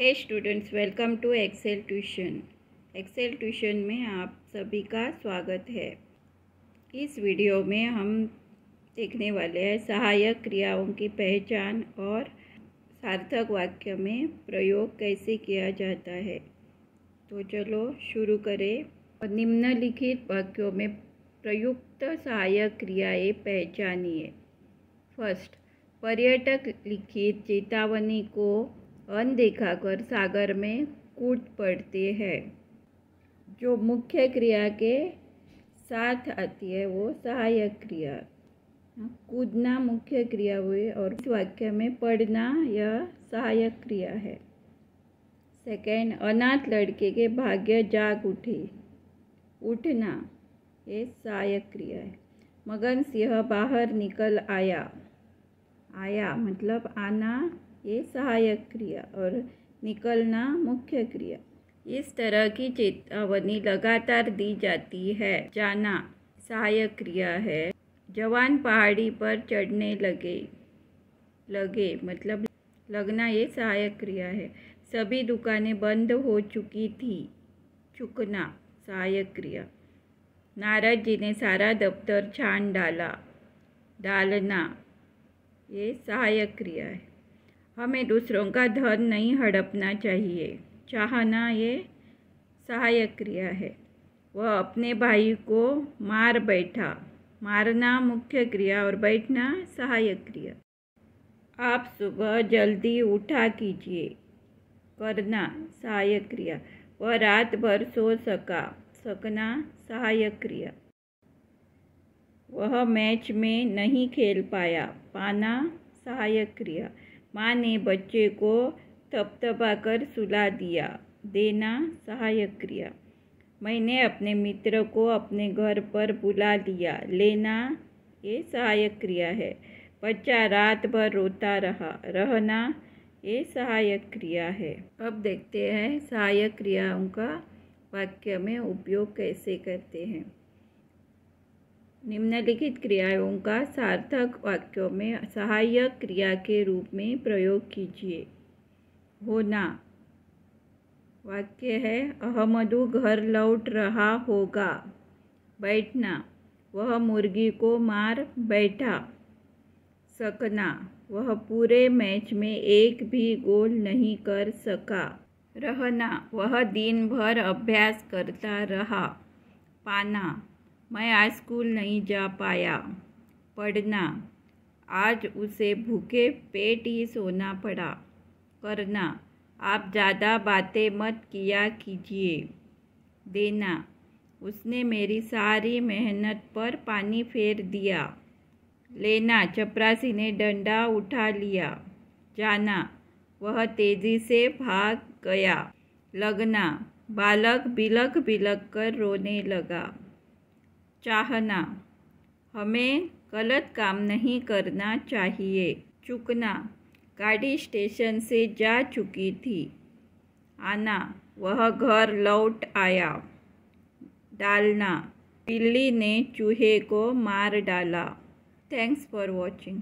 hey students welcome to Excel tuition Excel tuition में आप सभी का स्वागत है इस वीडियो में हम देखने वाले हैं सहायक क्रियाओं की पहचान और सार्थक वाक्य में प्रयोग कैसे किया जाता है तो चलो शुरू करें निम्नलिखित वाक्यों में प्रयुक्त सहायक क्रियाएं पहचानिए फर्स्ट पर्यटक लिखित चेतावनी को अनदेखा कर सागर में कूद पड़ती है जो मुख्य क्रिया के साथ आती है वो सहायक क्रिया कूदना मुख्य क्रिया हुई और इस वाक्य में पढ़ना यह सहायक क्रिया है सेकेंड अनाथ लड़के के भाग्य जाग उठे उठना ये सहायक क्रिया है मगन सिंह बाहर निकल आया आया मतलब आना ये सहायक क्रिया और निकलना मुख्य क्रिया इस तरह की चेतावनी लगातार दी जाती है जाना सहायक क्रिया है जवान पहाड़ी पर चढ़ने लगे लगे मतलब लगना ये सहायक क्रिया है सभी दुकानें बंद हो चुकी थी चुकना सहायक क्रिया नारद जी ने सारा दफ्तर छान डाला डालना ये सहायक क्रिया है हमें दूसरों का धन नहीं हड़पना चाहिए चाहना ये सहायक क्रिया है वह अपने भाई को मार बैठा मारना मुख्य क्रिया और बैठना सहायक क्रिया आप सुबह जल्दी उठा कीजिए करना सहायक क्रिया वह रात भर सो सका सकना सहायक क्रिया वह मैच में नहीं खेल पाया पाना सहायक क्रिया माँ ने बच्चे को थपथपा कर सुला दिया देना सहायक क्रिया मैंने अपने मित्र को अपने घर पर बुला लिया लेना ये सहायक क्रिया है बच्चा रात भर रोता रहा रहना ये सहायक क्रिया है अब देखते हैं सहायक क्रियाओं का वाक्य में उपयोग कैसे करते हैं निम्नलिखित क्रियाओं का सार्थक वाक्यों में सहायक क्रिया के रूप में प्रयोग कीजिए होना वाक्य है अहमदु घर लौट रहा होगा बैठना वह मुर्गी को मार बैठा सकना वह पूरे मैच में एक भी गोल नहीं कर सका रहना वह दिन भर अभ्यास करता रहा पाना मैं आज स्कूल नहीं जा पाया पढ़ना आज उसे भूखे पेट ही सोना पड़ा करना आप ज़्यादा बातें मत किया कीजिए देना उसने मेरी सारी मेहनत पर पानी फेर दिया लेना चपरासी ने डंडा उठा लिया जाना वह तेज़ी से भाग गया लगना बालक बिलक बिलक कर रोने लगा चाहना हमें गलत काम नहीं करना चाहिए चुकना गाड़ी स्टेशन से जा चुकी थी आना वह घर लौट आया डालना बिल्ली ने चूहे को मार डाला थैंक्स फॉर वॉचिंग